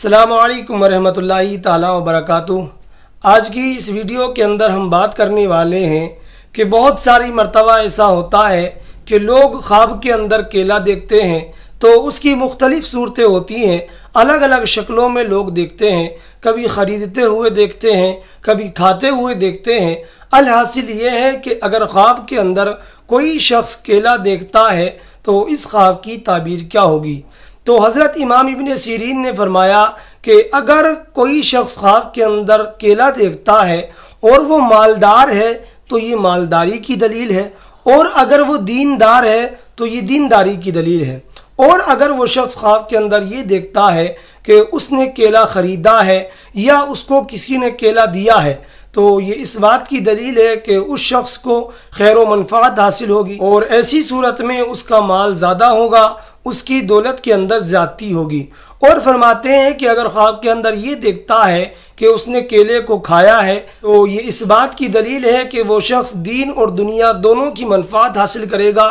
अल्लाम वरहमतुल्लाहि ताला वबरकातु आज की इस वीडियो के अंदर हम बात करने वाले हैं कि बहुत सारी मरतबा ऐसा होता है कि लोग ख्वाब के अंदर केला देखते हैं तो उसकी मुख्तलिफ़ सूरतें होती हैं अलग अलग शक्लों में लोग देखते हैं कभी ख़रीदते हुए देखते हैं कभी खाते हुए देखते हैं अलहासिल ये है कि अगर ख्वाब के अंदर कोई शख्स केला देखता है तो इस ख्वाब की ताबीर क्या होगी तो हज़रत इमाम इबन सीरीन ने फरमाया कि अगर कोई शख्स ख्वाब के अंदर केला देखता है और वो मालदार है तो ये मालदारी की दलील है और अगर वो दीनदार है तो ये दीनदारी की दलील है और अगर वो शख्स ख्वाब के अंदर ये देखता है कि उसने केला ख़रीदा है या उसको किसी ने केला दिया है तो ये इस बात की दलील है कि उस शख्स को खैर मनफात हासिल होगी और ऐसी सूरत में उसका माल ज़्यादा होगा उसकी दौलत के अंदर ज़्यादती होगी और फरमाते हैं कि अगर ख्वाब के अंदर ये देखता है कि उसने केले को खाया है तो ये इस बात की दलील है कि वो शख्स दीन और दुनिया दोनों की मनफात हासिल करेगा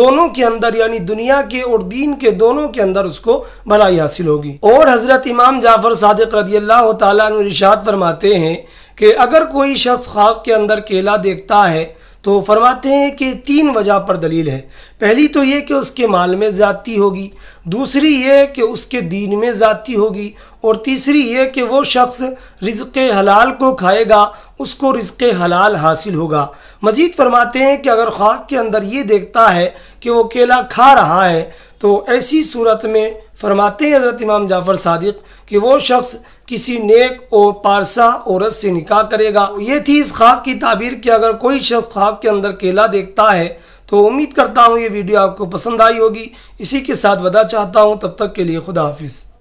दोनों के अंदर यानी दुनिया के और दीन के दोनों के अंदर उसको भलाई हासिल होगी और हज़रत इमाम जाफ़र सदक रदी अल्लाह तशात फरमाते हैं कि अगर कोई शख्स ख्वाब के अंदर केला देखता है तो फरमाते हैं कि तीन वजह पर दलील है पहली तो ये कि उसके माल में ज़्यादती होगी दूसरी ये कि उसके दीन में ज़्यादती होगी और तीसरी ये कि वो शख्स रिज़ हलाल को खाएगा उसको रिज़ हलाल हासिल होगा मज़ीद फरमाते हैं कि अगर ख्वाब के अंदर ये देखता है कि वो केला खा रहा है तो ऐसी सूरत में फरमाते हैं हज़रत इमाम जाफ़र सादिक कि वो शख्स किसी नेक और पारसा औरत से निकाह करेगा ये थी इस ख्वाब की ताबीर कि अगर कोई शख्स ख्वाब के अंदर केला देखता है तो उम्मीद करता हूँ ये वीडियो आपको पसंद आई होगी इसी के साथ वदा चाहता हूँ तब तक के लिए खुदा हाफिज़